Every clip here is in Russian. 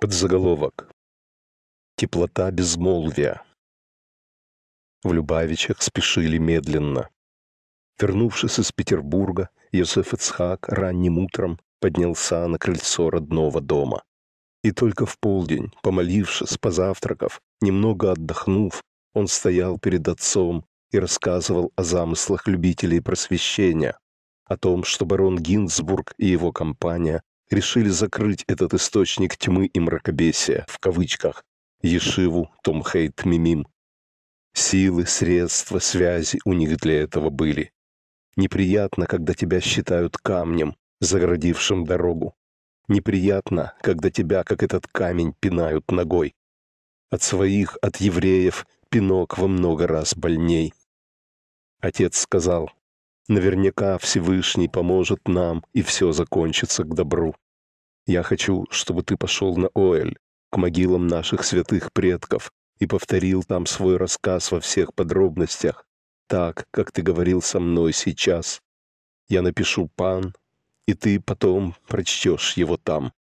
Подзаголовок. Теплота безмолвия. В Любавичах спешили медленно. Вернувшись из Петербурга, Йосеф Ицхак ранним утром поднялся на крыльцо родного дома. И только в полдень, помолившись, позавтракав, немного отдохнув, он стоял перед отцом и рассказывал о замыслах любителей просвещения, о том, что барон Гинзбург и его компания решили закрыть этот источник тьмы и мракобесия, в кавычках, Ешиву, Том Хейт, Мимим. Силы, средства, связи у них для этого были. Неприятно, когда тебя считают камнем, заградившим дорогу. Неприятно, когда тебя, как этот камень, пинают ногой. От своих, от евреев, пинок во много раз больней. Отец сказал, наверняка Всевышний поможет нам, и все закончится к добру. Я хочу, чтобы ты пошел на Оэль, к могилам наших святых предков, и повторил там свой рассказ во всех подробностях, так, как ты говорил со мной сейчас. Я напишу «Пан», и ты потом прочтешь его там».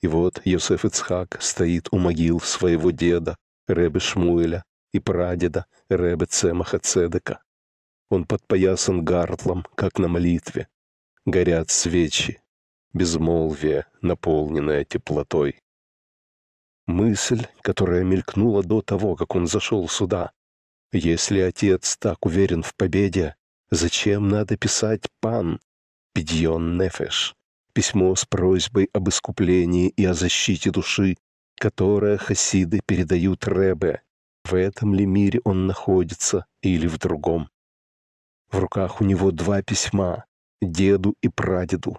И вот Йосеф Ицхак стоит у могил своего деда, Ребе Шмуэля, и прадеда Ребе Цемаха Цедека. Он подпоясан гартлом, как на молитве. Горят свечи, безмолвие, наполненное теплотой. Мысль, которая мелькнула до того, как он зашел сюда. Если отец так уверен в победе, зачем надо писать «пан» Пидьон Нефеш? Письмо с просьбой об искуплении и о защите души, которое хасиды передают Ребе. В этом ли мире он находится или в другом? В руках у него два письма — деду и прадеду,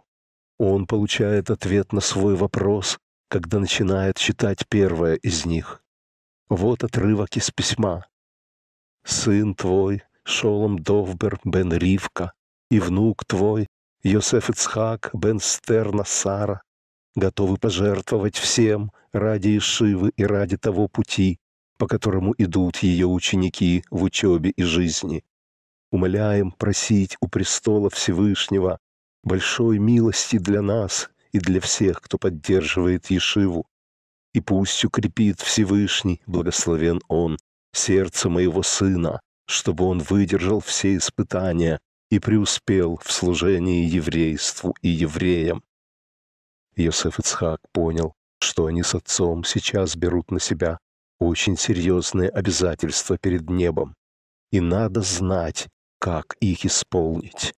он получает ответ на свой вопрос, когда начинает читать первое из них. Вот отрывок из письма. «Сын твой, Шолом Довбер бен Ривка, и внук твой, Йосеф Ицхак бен Стерна Сара, готовы пожертвовать всем ради Ишивы и ради того пути, по которому идут ее ученики в учебе и жизни. Умоляем просить у престола Всевышнего большой милости для нас и для всех, кто поддерживает Ешиву. И пусть укрепит Всевышний, благословен Он, сердце моего сына, чтобы он выдержал все испытания и преуспел в служении еврейству и евреям. Йосеф Ицхак понял, что они с отцом сейчас берут на себя очень серьезные обязательства перед небом, и надо знать, как их исполнить.